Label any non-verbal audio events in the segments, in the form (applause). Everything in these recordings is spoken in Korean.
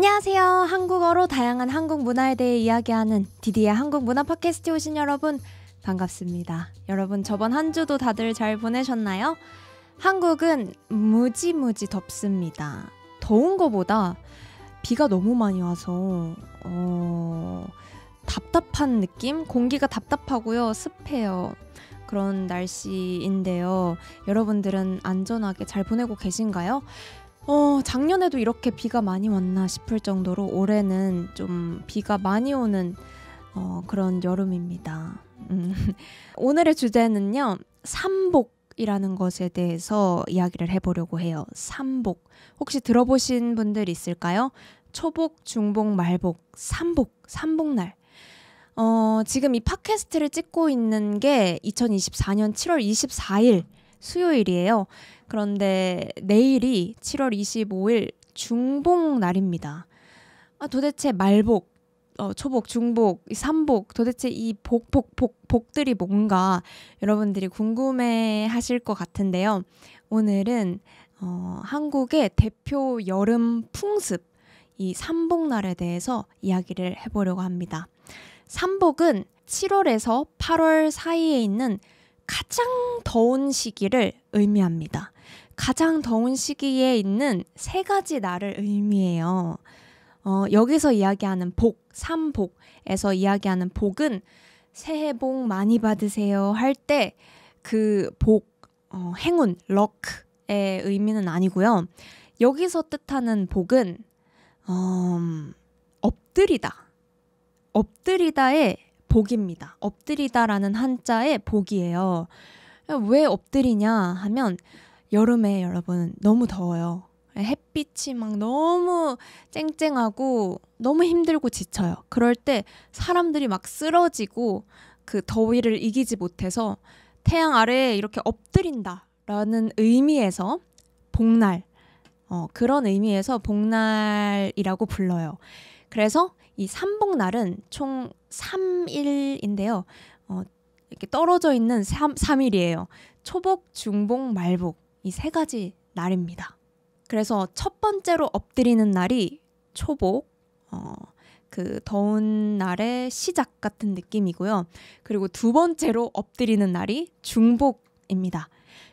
안녕하세요. 한국어로 다양한 한국 문화에 대해 이야기하는 디디의 한국 문화 팟캐스트 오신 여러분 반갑습니다. 여러분 저번 한 주도 다들 잘 보내셨나요? 한국은 무지무지 덥습니다. 더운 거보다 비가 너무 많이 와서 어... 답답한 느낌? 공기가 답답하고요. 습해요. 그런 날씨인데요. 여러분들은 안전하게 잘 보내고 계신가요? 어, 작년에도 이렇게 비가 많이 왔나 싶을 정도로 올해는 좀 비가 많이 오는 어, 그런 여름입니다. 음. (laughs) 오늘의 주제는요, 삼복이라는 것에 대해서 이야기를 해보려고 해요. 삼복. 혹시 들어보신 분들 있을까요? 초복, 중복, 말복, 삼복, 삼복날. 어, 지금 이 팟캐스트를 찍고 있는 게 2024년 7월 24일 수요일이에요. 그런데 내일이 7월 25일 중복 날입니다. 아, 도대체 말복, 어, 초복, 중복, 삼복, 도대체 이 복, 복, 복, 복들이 뭔가 여러분들이 궁금해 하실 것 같은데요. 오늘은 어, 한국의 대표 여름 풍습, 이 삼복날에 대해서 이야기를 해보려고 합니다. 삼복은 7월에서 8월 사이에 있는 가장 더운 시기를 의미합니다. 가장 더운 시기에 있는 세 가지 날을 의미해요. 어, 여기서 이야기하는 복, 삼복에서 이야기하는 복은 새해 복 많이 받으세요 할 때 그 복, 어, 행운, 럭의 의미는 아니고요. 여기서 뜻하는 복은 어, 엎드리다, 엎드리다의 복입니다. 엎드리다라는 한자의 복이에요. 왜 엎드리냐 하면 여름에 여러분 너무 더워요. 햇빛이 막 너무 쨍쨍하고 너무 힘들고 지쳐요. 그럴 때 사람들이 막 쓰러지고 그 더위를 이기지 못해서 태양 아래에 이렇게 엎드린다라는 의미에서 복날 어, 그런 의미에서 복날이라고 불러요. 그래서 이 삼복날은 총 3일인데요. 어, 이렇게 떨어져 있는 3, 3일이에요. 초복, 중복, 말복 이 세 가지 날입니다. 그래서 첫 번째로 엎드리는 날이 초복, 어, 그 더운 날의 시작 같은 느낌이고요. 그리고 두 번째로 엎드리는 날이 중복입니다.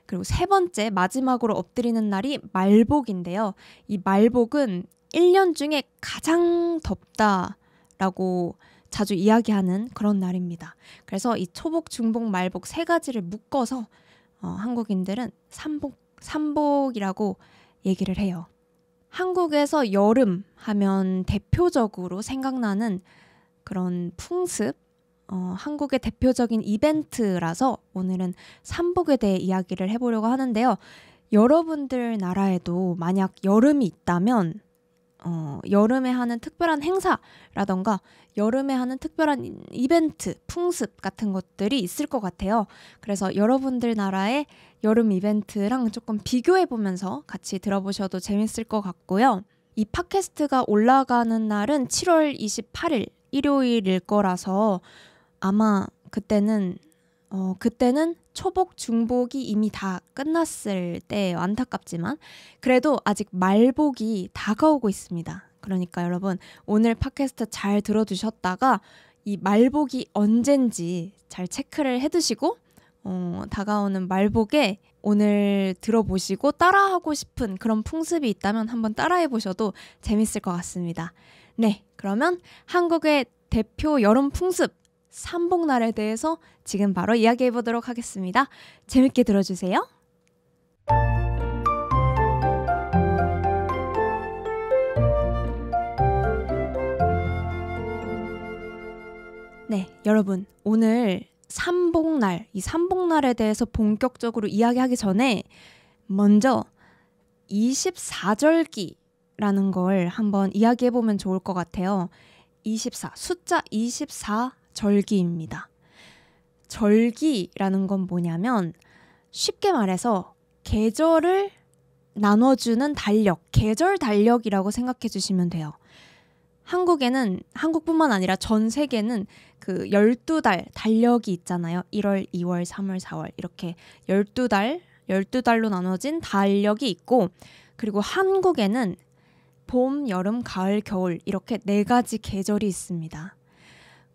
그리고 세 번째 마지막으로 엎드리는 날이 말복인데요. 이 말복은 1년 중에 가장 덥다라고 자주 이야기하는 그런 날입니다. 그래서 이 초복, 중복, 말복 세 가지를 묶어서 어, 한국인들은 삼복, 삼복이라고 얘기를 해요. 한국에서 여름 하면 대표적으로 생각나는 그런 풍습, 어, 한국의 대표적인 이벤트라서 오늘은 삼복에 대해 이야기를 해보려고 하는데요. 여러분들 나라에도 만약 여름이 있다면 어, 여름에 하는 특별한 행사라던가 여름에 하는 특별한 이벤트, 풍습 같은 것들이 있을 것 같아요. 그래서 여러분들 나라의 여름 이벤트랑 조금 비교해 보면서 같이 들어보셔도 재밌을 것 같고요. 이 팟캐스트가 올라가는 날은 7월 28일 일요일일 거라서 아마 그때는 어, 그때는 초복 중복이 이미 다 끝났을 때 안타깝지만 그래도 아직 말복이 다가오고 있습니다. 그러니까 여러분 오늘 팟캐스트 잘 들어주셨다가 이 말복이 언젠지 잘 체크를 해두시고 어, 다가오는 말복에 오늘 들어보시고 따라하고 싶은 그런 풍습이 있다면 한번 따라해 보셔도 재밌을 것 같습니다. 네, 그러면 한국의 대표 여름 풍습 삼복날에 대해서 지금 바로 이야기해 보도록 하겠습니다. 재밌게 들어주세요. 네, 여러분. 오늘 삼복날, 이 삼복날에 대해서 본격적으로 이야기하기 전에 먼저 24절기라는 걸 한번 이야기해 보면 좋을 것 같아요. 24, 숫자 24 절기입니다. 절기라는 건 뭐냐면 쉽게 말해서 계절을 나눠주는 달력, 계절 달력이라고 생각해 주시면 돼요. 한국에는 한국뿐만 아니라 전 세계는 그 12달 달력이 있잖아요. 1월, 2월, 3월, 4월 이렇게 12달, 12달로 나눠진 달력이 있고 그리고 한국에는 봄, 여름, 가을, 겨울 이렇게 네 가지 계절이 있습니다.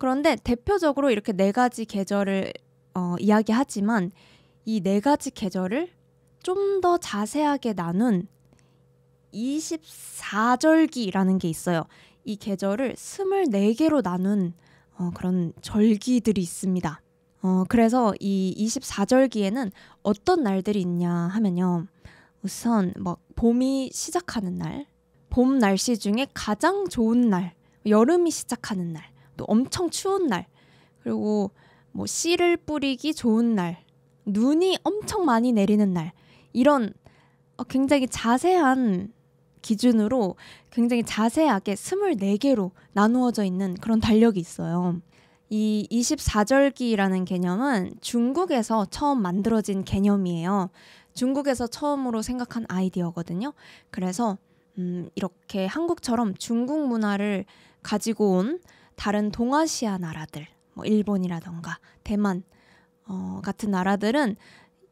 그런데 대표적으로 이렇게 네 가지 계절을 어, 이야기하지만 이 네 가지 계절을 좀 더 자세하게 나눈 24절기라는 게 있어요. 이 계절을 24개로 나눈 어, 그런 절기들이 있습니다. 어, 그래서 이 24절기에는 어떤 날들이 있냐 하면요. 우선 막 봄이 시작하는 날, 봄 날씨 중에 가장 좋은 날, 여름이 시작하는 날, 또 엄청 추운 날 그리고 뭐 씨를 뿌리기 좋은 날 눈이 엄청 많이 내리는 날 이런 어, 굉장히 자세한 기준으로 굉장히 자세하게 24개로 나누어져 있는 그런 달력이 있어요. 이 24절기라는 개념은 중국에서 처음 만들어진 개념이에요. 중국에서 처음으로 생각한 아이디어거든요. 그래서 음, 이렇게 한국처럼 중국 문화를 가지고 온 다른 동아시아 나라들, 뭐 일본이라던가 대만 어, 같은 나라들은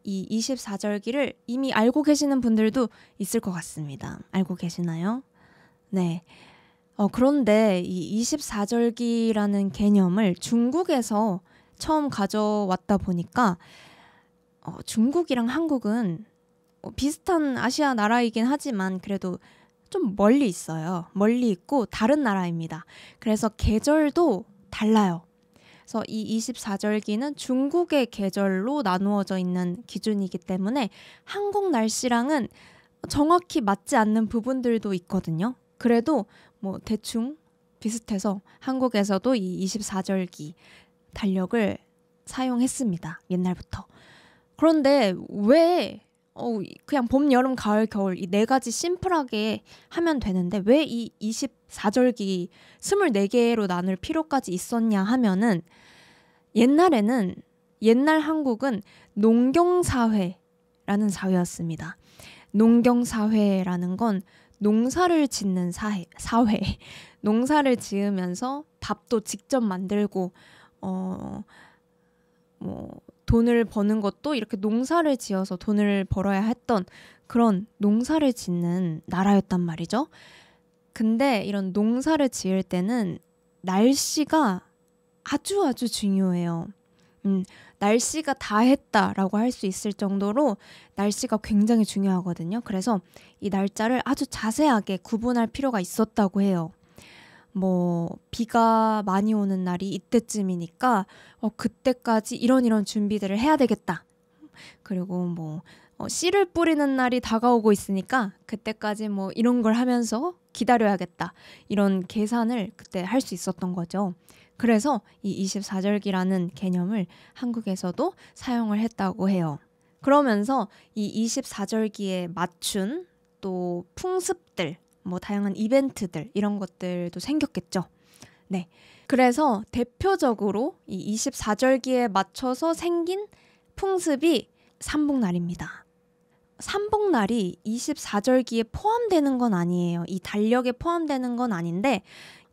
이 24절기를 이미 알고 계시는 분들도 있을 것 같습니다. 알고 계시나요? 네. 어, 그런데 이 24절기라는 개념을 중국에서 처음 가져왔다 보니까 어, 중국이랑 한국은 뭐 비슷한 아시아 나라이긴 하지만 그래도 좀 멀리 있어요. 멀리 있고 다른 나라입니다. 그래서 계절도 달라요. 그래서 이 24절기는 중국의 계절로 나누어져 있는 기준이기 때문에 한국 날씨랑은 정확히 맞지 않는 부분들도 있거든요. 그래도 뭐 대충 비슷해서 한국에서도 이 24절기 달력을 사용했습니다. 옛날부터. 그런데 왜 어, 그냥 봄, 여름, 가을, 겨울 이 네 가지 심플하게 하면 되는데 왜 이 24절기 24개로 나눌 필요까지 있었냐 하면은 옛날에는 옛날 한국은 농경사회라는 사회였습니다. 농경사회라는 건 농사를 짓는 사회, 사회. (laughs) 농사를 지으면서 밥도 직접 만들고 어뭐 돈을 버는 것도 이렇게 농사를 지어서 돈을 벌어야 했던 그런 농사를 짓는 나라였단 말이죠. 근데 이런 농사를 지을 때는 날씨가 아주 아주 중요해요. 음, 날씨가 다 했다라고 할 수 있을 정도로 날씨가 굉장히 중요하거든요. 그래서 이 날짜를 아주 자세하게 구분할 필요가 있었다고 해요. 뭐 비가 많이 오는 날이 이때쯤이니까 어, 그때까지 이런 이런 준비들을 해야 되겠다. 그리고 뭐 어, 씨를 뿌리는 날이 다가오고 있으니까 그때까지 뭐 이런 걸 하면서 기다려야겠다. 이런 계산을 그때 할 수 있었던 거죠. 그래서 이 24절기라는 개념을 한국에서도 사용을 했다고 해요. 그러면서 이 24절기에 맞춘 또 풍습들 뭐 다양한 이벤트들 이런 것들도 생겼겠죠. 네. 그래서 대표적으로 이 24절기에 맞춰서 생긴 풍습이 삼복날입니다. 삼복날이 24절기에 포함되는 건 아니에요. 이 달력에 포함되는 건 아닌데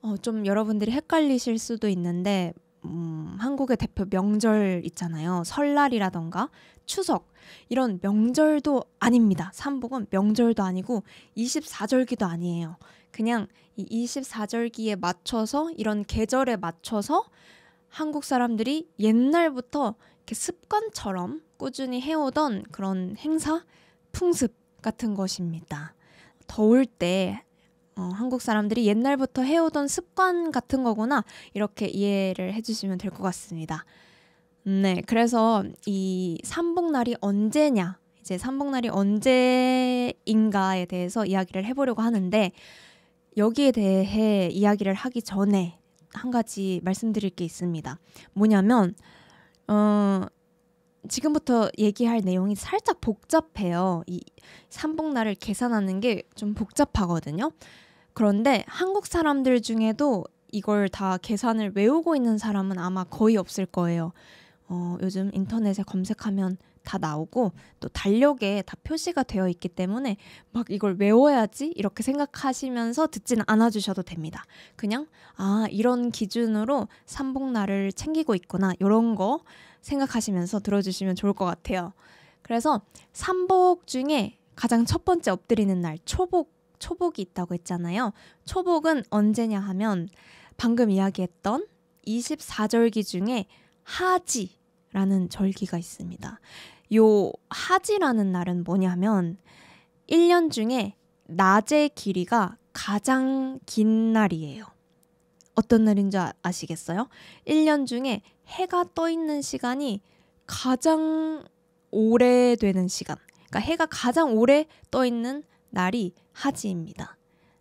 어, 좀 여러분들이 헷갈리실 수도 있는데 음, 한국의 대표 명절 있잖아요. 설날이라던가 추석 이런 명절도 아닙니다. 삼복은 명절도 아니고 24절기도 아니에요. 그냥 이 24절기에 맞춰서 이런 계절에 맞춰서 한국 사람들이 옛날부터 이렇게 습관처럼 꾸준히 해오던 그런 행사, 풍습 같은 것입니다. 더울 때 어, 한국 사람들이 옛날부터 해오던 습관 같은 거구나 이렇게 이해를 해주시면 될 것 같습니다. 네, 그래서 이 삼복날이 언제냐 이제 삼복날이 언제인가에 대해서 이야기를 해보려고 하는데 여기에 대해 이야기를 하기 전에 한 가지 말씀드릴 게 있습니다. 뭐냐면 어, 지금부터 얘기할 내용이 살짝 복잡해요. 이 삼복날을 계산하는 게 좀 복잡하거든요. 그런데 한국 사람들 중에도 이걸 다 계산을 외우고 있는 사람은 아마 거의 없을 거예요. 어, 요즘 인터넷에 검색하면 다 나오고 또 달력에 다 표시가 되어 있기 때문에 막 이걸 외워야지 이렇게 생각하시면서 듣진 않아 주셔도 됩니다. 그냥 아 이런 기준으로 삼복날을 챙기고 있구나 이런 거 생각하시면서 들어주시면 좋을 것 같아요. 그래서 삼복 중에 가장 첫 번째 엎드리는 날 초복 초복이 있다고 했잖아요. 초복은 언제냐 하면 방금 이야기했던 24절기 중에 하지라는 절기가 있습니다. 요 하지라는 날은 뭐냐면 1년 중에 낮의 길이가 가장 긴 날이에요. 어떤 날인줄 아, 아시겠어요? 1년 중에 해가 떠 있는 시간이 가장 오래되는 시간. 그러니까 해가 가장 오래 떠 있는 날이 하지입니다.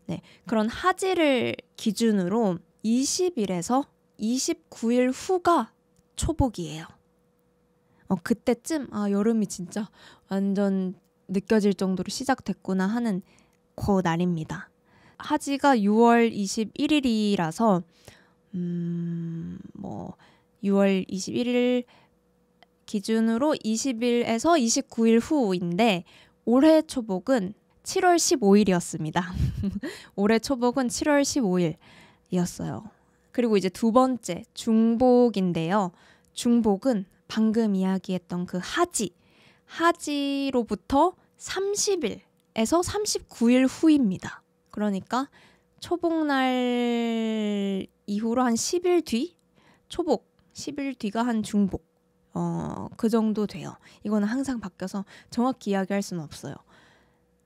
네, 그런 하지를 기준으로 20일에서 29일 후가 초복이에요. 어, 그때쯤 아 여름이 진짜 완전 느껴질 정도로 시작됐구나 하는 그 날입니다. 하지가 6월 21일이라서 음, 뭐 6월 21일 기준으로 20일에서 29일 후인데 올해 초복은 7월 15일이었습니다. (laughs) 올해 초복은 7월 15일이었어요. 그리고 이제 두 번째 중복인데요. 중복은 방금 이야기했던 그 하지, 하지로부터 30일에서 39일 후입니다. 그러니까 초복날 이후로 한 10일 뒤? 초복, 10일 뒤가 한 중복. 어, 그 정도 돼요. 이거는 항상 바뀌어서 정확히 이야기할 수는 없어요.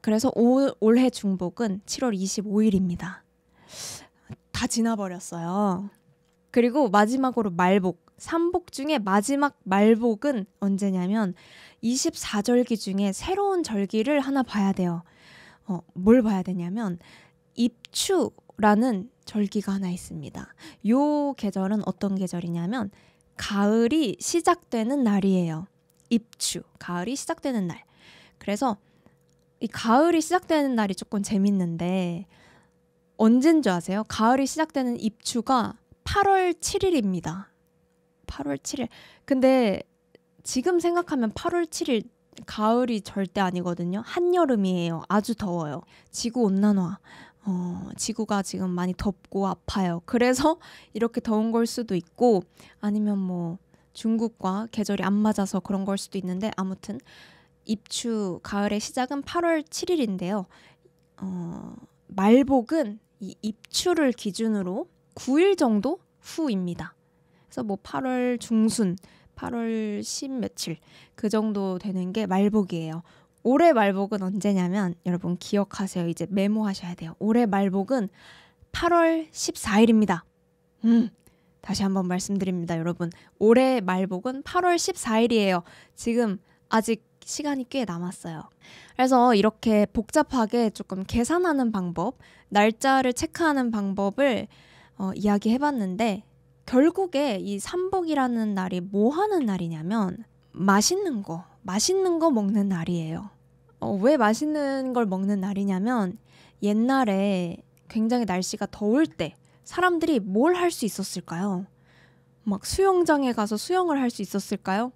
그래서 올, 올해 중복은 7월 25일입니다. 다 지나버렸어요. 그리고 마지막으로 말복. 삼복 중에 마지막 말복은 언제냐면 24절기 중에 새로운 절기를 하나 봐야 돼요. 어, 뭘 봐야 되냐면 입추라는 절기가 하나 있습니다. 요 계절은 어떤 계절이냐면 가을이 시작되는 날이에요. 입추, 가을이 시작되는 날. 그래서 이 가을이 시작되는 날이 조금 재밌는데 언젠 줄 아세요? 가을이 시작되는 입추가 8월 7일입니다. 8월 7일. 근데 지금 생각하면 8월 7일 가을이 절대 아니거든요. 한여름이에요. 아주 더워요. 지구 온난화. 어, 지구가 지금 많이 덥고 아파요. 그래서 (laughs) 이렇게 더운 걸 수도 있고 아니면 뭐 중국과 계절이 안 맞아서 그런 걸 수도 있는데 아무튼 입추 가을의 시작은 8월 7일인데요. 어, 말복은 이 입추를 기준으로 9일 정도 후입니다. 그래서 뭐 8월 중순, 8월 10 며칠 그 정도 되는 게 말복이에요. 올해 말복은 언제냐면 여러분 기억하세요. 이제 메모하셔야 돼요. 올해 말복은 8월 14일입니다. 음. 다시 한번 말씀드립니다, 여러분. 올해 말복은 8월 14일이에요. 지금 아직 시간이 꽤 남았어요. 그래서 이렇게 복잡하게 조금 계산하는 방법, 날짜를 체크하는 방법을 어, 이야기해 봤는데 결국에 이 삼복이라는 날이 뭐 하는 날이냐면 맛있는 거, 맛있는 거 먹는 날이에요. 어, 왜 맛있는 걸 먹는 날이냐면 옛날에 굉장히 날씨가 더울 때 사람들이 뭘 할 수 있었을까요? 막 수영장에 가서 수영을 할 수 있었을까요?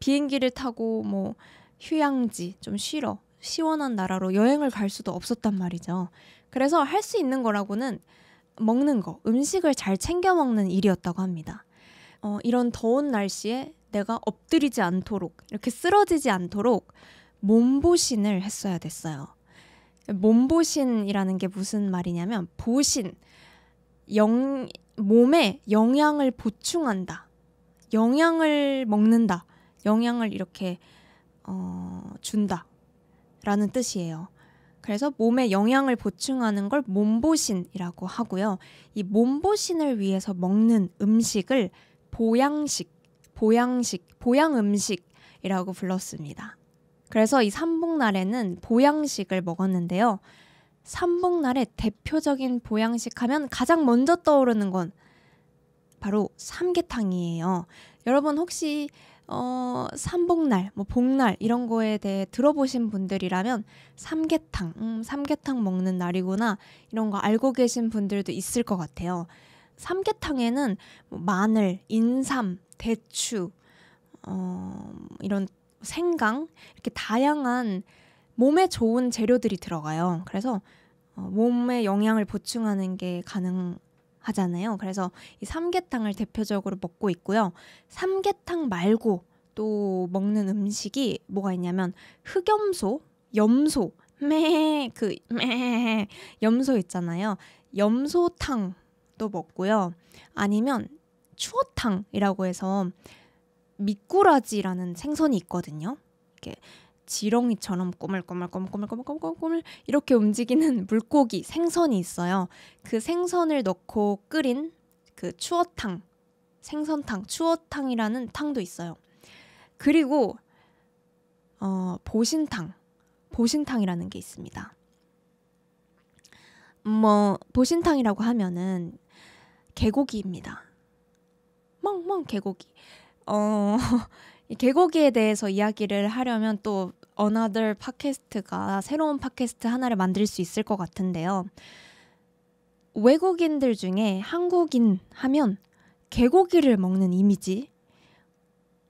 비행기를 타고 뭐 휴양지, 좀 쉬러 시원한 나라로 여행을 갈 수도 없었단 말이죠. 그래서 할 수 있는 거라고는 먹는 거, 음식을 잘 챙겨 먹는 일이었다고 합니다. 어, 이런 더운 날씨에 내가 엎드리지 않도록, 이렇게 쓰러지지 않도록 몸보신을 했어야 됐어요. 몸보신이라는 게 무슨 말이냐면, 보신, 영, 몸에 영양을 보충한다, 영양을 먹는다, 영양을 이렇게 어, 준다라는 뜻이에요. 그래서 몸에 영양을 보충하는 걸 몸보신이라고 하고요. 이 몸보신을 위해서 먹는 음식을 보양식, 보양식, 보양음식이라고 불렀습니다. 그래서 이 삼복날에는 보양식을 먹었는데요. 삼복날의 대표적인 보양식 하면 가장 먼저 떠오르는 건 바로 삼계탕이에요. 여러분 혹시 어, 삼복날, 뭐 복날 이런 거에 대해 들어보신 분들이라면 삼계탕, 음, 삼계탕 먹는 날이구나 이런 거 알고 계신 분들도 있을 것 같아요. 삼계탕에는 뭐 마늘, 인삼, 대추, 어, 이런 생강 이렇게 다양한 몸에 좋은 재료들이 들어가요. 그래서 어, 몸에 영양을 보충하는 게 가능 하잖아요. 그래서 이 삼계탕을 대표적으로 먹고 있고요. 삼계탕 말고 또 먹는 음식이 뭐가 있냐면 흑염소, 염소, 매그매 그, 염소 있잖아요. 염소탕도 먹고요. 아니면 추어탕이라고 해서 미꾸라지라는 생선이 있거든요. 이렇게 지렁이처럼 꼬물꼬물꼬물꼬물꼬물꼬물 이렇게 움직이는 (laughs) 물고기 생선이 있어요. 그 생선을 넣고 끓인 그 추어탕, 생선탕, 추어탕이라는 탕도 있어요. 그리고 어, 보신탕, 보신탕이라는 게 있습니다. 뭐 보신탕이라고 하면은 개고기입니다. 멍멍 개고기. 어 (laughs) 이 개고기에 대해서 이야기를 하려면 또 어나들 팟캐스트가 새로운 팟캐스트 하나를 만들 수 있을 것 같은데요. 외국인들 중에 한국인 하면 개고기를 먹는 이미지,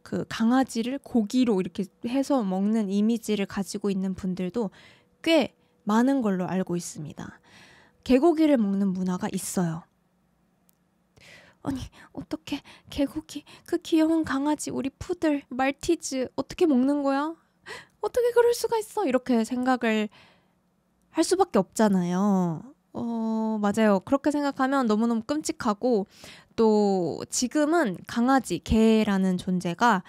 그 강아지를 고기로 이렇게 해서 먹는 이미지를 가지고 있는 분들도 꽤 많은 걸로 알고 있습니다. 개고기를 먹는 문화가 있어요. 아니 어떻게 개고기 그 귀여운 강아지 우리 푸들 말티즈 어떻게 먹는 거야? 어떻게 그럴 수가 있어? 이렇게 생각을 할 수밖에 없잖아요. 어, 맞아요. 그렇게 생각하면 너무너무 끔찍하고 또 지금은 강아지, 개라는 존재가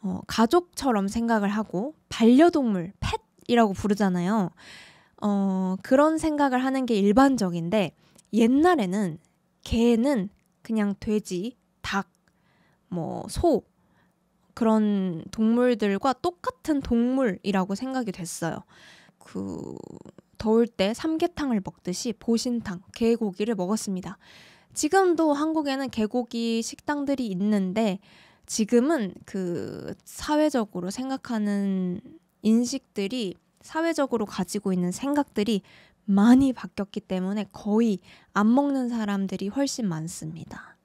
어, 가족처럼 생각을 하고 반려동물, 펫이라고 부르잖아요. 어, 그런 생각을 하는 게 일반적인데 옛날에는 개는 그냥 돼지, 닭, 뭐 소 그런 동물들과 똑같은 동물이라고 생각이 됐어요. 그 더울 때 삼계탕을 먹듯이 보신탕, 개고기를 먹었습니다. 지금도 한국에는 개고기 식당들이 있는데 지금은 그 사회적으로 생각하는 인식들이 사회적으로 가지고 있는 생각들이 많이 바뀌었기 때문에 거의 안 먹는 사람들이 훨씬 많습니다.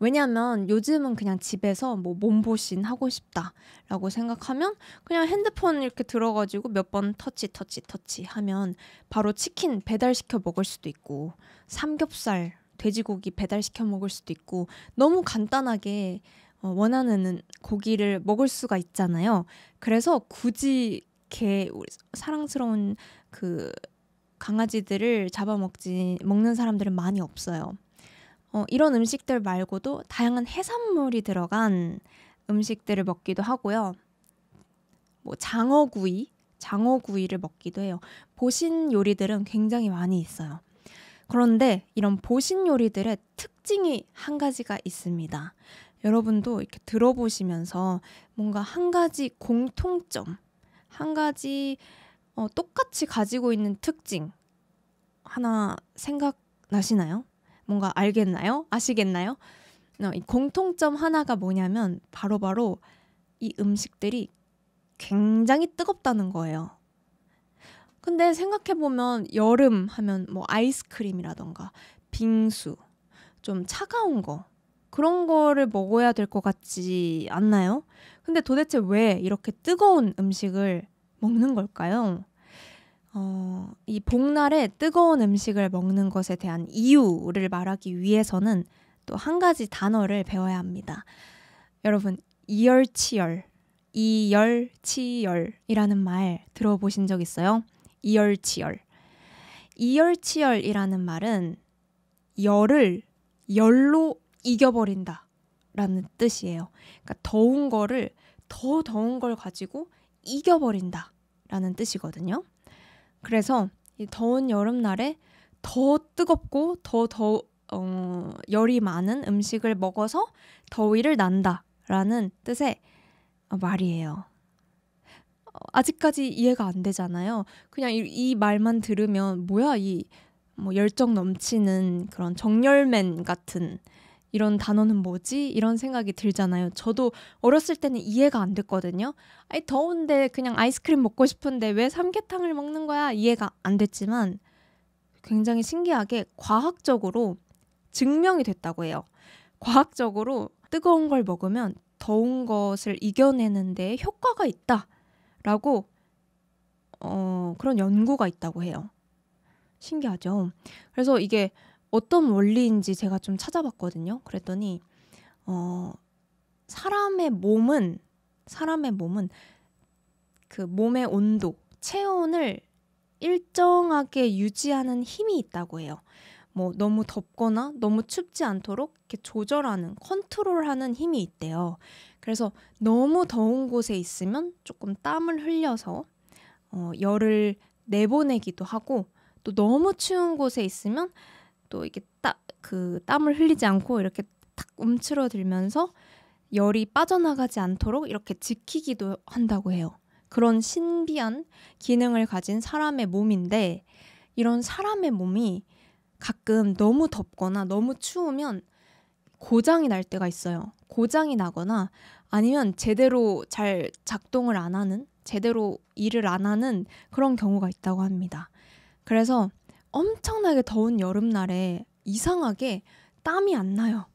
왜냐하면 요즘은 그냥 집에서 뭐 몸보신 하고 싶다라고 생각하면 그냥 핸드폰 이렇게 들어가지고 몇 번 터치 터치 터치 하면 바로 치킨 배달시켜 먹을 수도 있고 삼겹살 돼지고기 배달시켜 먹을 수도 있고 너무 간단하게 어, 원하는 고기를 먹을 수가 있잖아요. 그래서 굳이 이렇게 사랑스러운 그 강아지들을 잡아먹지 먹는 사람들은 많이 없어요. 어, 이런 음식들 말고도 다양한 해산물이 들어간 음식들을 먹기도 하고요. 뭐 장어구이, 장어구이를 먹기도 해요. 보신 요리들은 굉장히 많이 있어요. 그런데 이런 보신 요리들의 특징이 한 가지가 있습니다. 여러분도 이렇게 들어보시면서 뭔가 한 가지 공통점, 한 가지 어, 똑같이 가지고 있는 특징 하나 생각나시나요? 뭔가 알겠나요? 아시겠나요? 어, 이 공통점 하나가 뭐냐면 바로바로 바로 이 음식들이 굉장히 뜨겁다는 거예요. 근데 생각해보면 여름 하면 뭐 아이스크림이라던가 빙수, 좀 차가운 거, 그런 거를 먹어야 될 것 같지 않나요? 근데 도대체 왜 이렇게 뜨거운 음식을 먹는 걸까요? 어, 이 복날에 뜨거운 음식을 먹는 것에 대한 이유를 말하기 위해서는 또 한 가지 단어를 배워야 합니다. 여러분, 이열치열, 이열치열이라는 말 들어보신 적 있어요? 이열치열. 이열치열이라는 말은 열을 열로 이겨버린다 라는 뜻이에요. 그러니까 더운 거를 더 더운 걸 가지고 이겨버린다. 라는 뜻이거든요. 그래서 이 더운 여름날에 더 뜨겁고 더, 더 어, 열이 많은 음식을 먹어서 더위를 난다 라는 뜻의 어, 말이에요. 어, 아직까지 이해가 안 되잖아요. 그냥 이, 이 말만 들으면 뭐야 이뭐 열정 넘치는 그런 정열맨 같은 이런 단어는 뭐지? 이런 생각이 들잖아요. 저도 어렸을 때는 이해가 안 됐거든요. 아니, 더운데 그냥 아이스크림 먹고 싶은데 왜 삼계탕을 먹는 거야? 이해가 안 됐지만 굉장히 신기하게 과학적으로 증명이 됐다고 해요. 과학적으로 뜨거운 걸 먹으면 더운 것을 이겨내는데 효과가 있다라고 어, 그런 연구가 있다고 해요. 신기하죠. 그래서 이게 어떤 원리인지 제가 좀 찾아봤거든요. 그랬더니 어 사람의 몸은 사람의 몸은 그 몸의 온도, 체온을 일정하게 유지하는 힘이 있다고 해요. 뭐 너무 덥거나 너무 춥지 않도록 이렇게 조절하는 컨트롤하는 힘이 있대요. 그래서 너무 더운 곳에 있으면 조금 땀을 흘려서 어, 열을 내보내기도 하고 또 너무 추운 곳에 있으면 또이게 딱 그 땀을 흘리지 않고 이렇게 탁 움츠러들면서 열이 빠져나가지 않도록 이렇게 지키기도 한다고 해요. 그런 신비한 기능을 가진 사람의 몸인데 이런 사람의 몸이 가끔 너무 덥거나 너무 추우면 고장이 날 때가 있어요. 고장이 나거나 아니면 제대로 잘 작동을 안 하는, 제대로 일을 안 하는 그런 경우가 있다고 합니다. 그래서 엄청나게 더운 여름날에 이상하게 땀이 안 나요.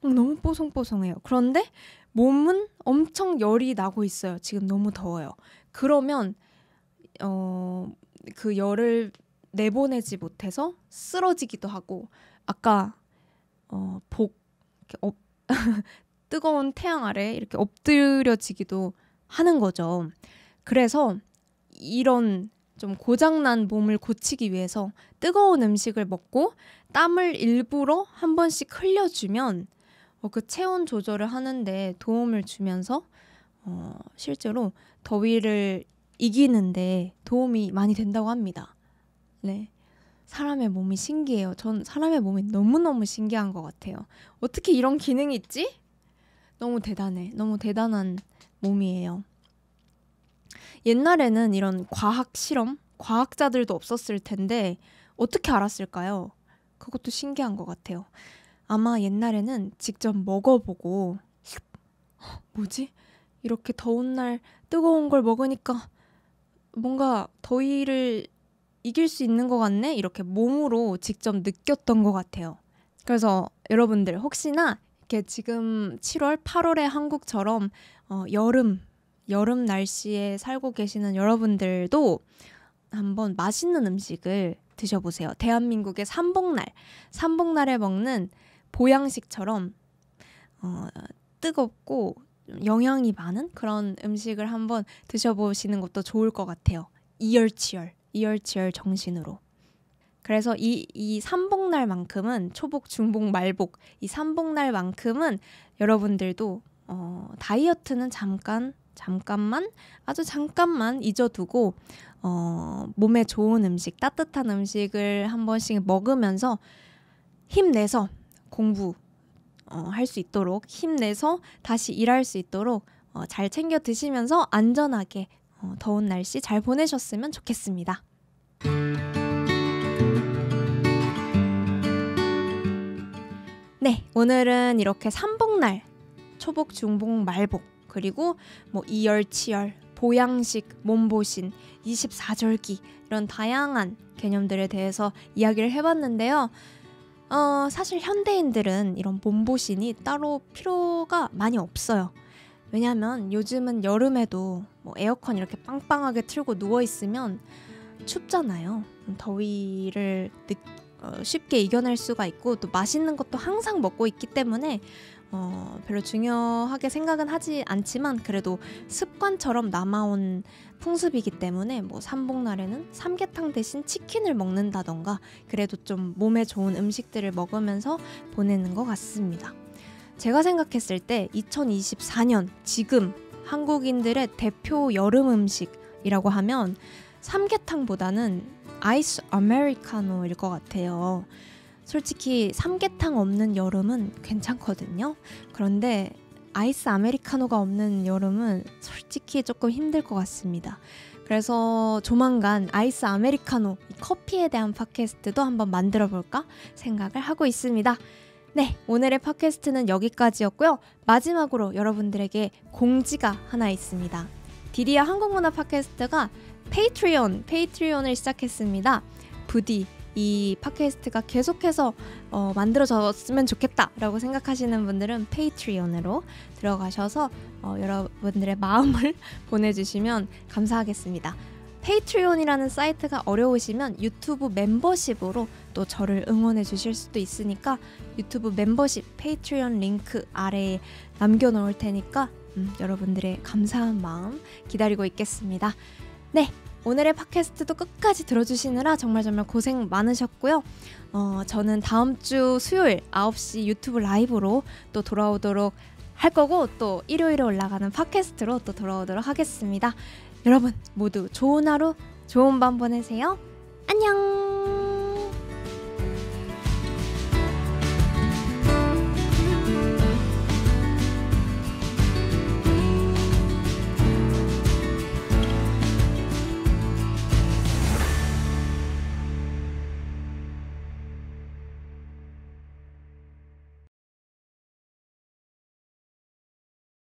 너무 뽀송뽀송해요. 그런데 몸은 엄청 열이 나고 있어요. 지금 너무 더워요. 그러면 어, 그 열을 내보내지 못해서 쓰러지기도 하고 아까 어, 복 어, (laughs) 뜨거운 태양 아래 이렇게 엎드려지기도 하는 거죠. 그래서 이런 좀 고장난 몸을 고치기 위해서 뜨거운 음식을 먹고 땀을 일부러 한 번씩 흘려주면 어, 그 체온 조절을 하는데 도움을 주면서 어, 실제로 더위를 이기는데 도움이 많이 된다고 합니다. 네. 사람의 몸이 신기해요. 전 사람의 몸이 너무너무 신기한 것 같아요. 어떻게 이런 기능이 있지? 너무 대단해. 너무 대단한 몸이에요. 옛날에는 이런 과학 실험, 과학자들도 없었을 텐데 어떻게 알았을까요? 그것도 신기한 것 같아요. 아마 옛날에는 직접 먹어보고 (gasps) 뭐지? 이렇게 더운 날 뜨거운 걸 먹으니까 뭔가 더위를 이길 수 있는 것 같네? 이렇게 몸으로 직접 느꼈던 것 같아요. 그래서 여러분들 혹시나 이렇게 지금 7월, 8월의 한국처럼 어, 여름 여름 날씨에 살고 계시는 여러분들도 한번 맛있는 음식을 드셔보세요. 대한민국의 삼복날, 삼복날에 먹는 보양식처럼 어, 뜨겁고 영양이 많은 그런 음식을 한번 드셔보시는 것도 좋을 것 같아요. 이열치열, 이열치열 정신으로. 그래서 이, 이 삼복날만큼은 초복, 중복, 말복 이 삼복날만큼은 여러분들도 어, 다이어트는 잠깐 잠깐만 아주 잠깐만 잊어두고 어, 몸에 좋은 음식 따뜻한 음식을 한 번씩 먹으면서 힘내서 공부 어, 할 수 있도록 힘내서 다시 일할 수 있도록 어, 잘 챙겨 드시면서 안전하게 어, 더운 날씨 잘 보내셨으면 좋겠습니다. 네, 오늘은 이렇게 삼복날 초복, 중복, 말복 그리고 뭐 이열치열, 보양식, 몸보신, 24절기 이런 다양한 개념들에 대해서 이야기를 해봤는데요. 어, 사실 현대인들은 이런 몸보신이 따로 필요가 많이 없어요. 왜냐하면 요즘은 여름에도 뭐 에어컨 이렇게 빵빵하게 틀고 누워 있으면 춥잖아요. 더위를 늦, 어, 쉽게 이겨낼 수가 있고 또 맛있는 것도 항상 먹고 있기 때문에 어, 별로 중요하게 생각은 하지 않지만 그래도 습관처럼 남아온 풍습이기 때문에 뭐 삼복날에는 삼계탕 대신 치킨을 먹는다던가 그래도 좀 몸에 좋은 음식들을 먹으면서 보내는 것 같습니다. 제가 생각했을 때 2024년 지금 한국인들의 대표 여름 음식이라고 하면 삼계탕보다는 아이스 아메리카노일 것 같아요. 솔직히 삼계탕 없는 여름은 괜찮거든요. 그런데 아이스 아메리카노가 없는 여름은 솔직히 조금 힘들 것 같습니다. 그래서 조만간 아이스 아메리카노 커피에 대한 팟캐스트도 한번 만들어 볼까 생각을 하고 있습니다. 네, 오늘의 팟캐스트는 여기까지였고요. 마지막으로 여러분들에게 공지가 하나 있습니다. 디디아 한국문화 팟캐스트가 페이트리온, 페이트리온을 시작했습니다. 부디 이 팟캐스트가 계속해서 어, 만들어졌으면 좋겠다라고 생각하시는 분들은 페이트리온으로 들어가셔서 어, 여러분들의 마음을 (laughs) 보내주시면 감사하겠습니다. 페이트리온이라는 사이트가 어려우시면 유튜브 멤버십으로 또 저를 응원해 주실 수도 있으니까 유튜브 멤버십 페이트리온 링크 아래에 남겨놓을 테니까 음, 여러분들의 감사한 마음 기다리고 있겠습니다. 네, 오늘의 팟캐스트도 끝까지 들어주시느라 정말 정말 고생 많으셨고요. 어, 저는 다음 주 수요일 9시 유튜브 라이브로 또 돌아오도록 할 거고 또 일요일에 올라가는 팟캐스트로 또 돌아오도록 하겠습니다. 여러분 모두 좋은 하루, 좋은 밤 보내세요. 안녕!